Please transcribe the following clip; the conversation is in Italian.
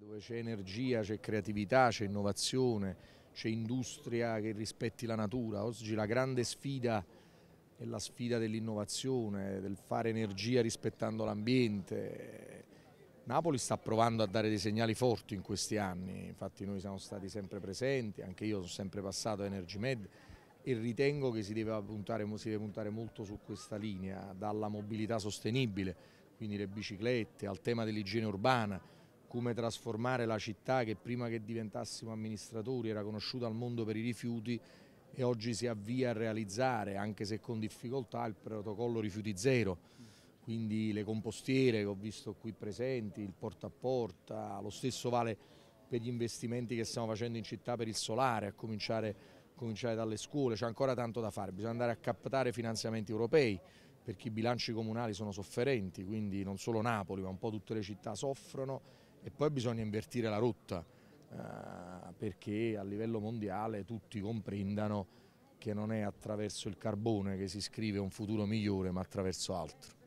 dove c'è energia, c'è creatività, c'è innovazione, c'è industria che rispetti la natura. Oggi la grande sfida è la sfida dell'innovazione, del fare energia rispettando l'ambiente. Napoli sta provando a dare dei segnali forti in questi anni, infatti noi siamo stati sempre presenti, anche io sono sempre passato a EnergyMed e ritengo che si deve, puntare, si deve puntare molto su questa linea, dalla mobilità sostenibile, quindi le biciclette, al tema dell'igiene urbana, come trasformare la città che prima che diventassimo amministratori era conosciuta al mondo per i rifiuti e oggi si avvia a realizzare, anche se con difficoltà, il protocollo rifiuti zero. Quindi le compostiere che ho visto qui presenti, il porta a porta, lo stesso vale per gli investimenti che stiamo facendo in città per il solare, a cominciare, a cominciare dalle scuole, c'è ancora tanto da fare, bisogna andare a captare finanziamenti europei perché i bilanci comunali sono sofferenti, quindi non solo Napoli ma un po' tutte le città soffrono e poi bisogna invertire la rotta eh, perché a livello mondiale tutti comprendano che non è attraverso il carbone che si scrive un futuro migliore ma attraverso altro.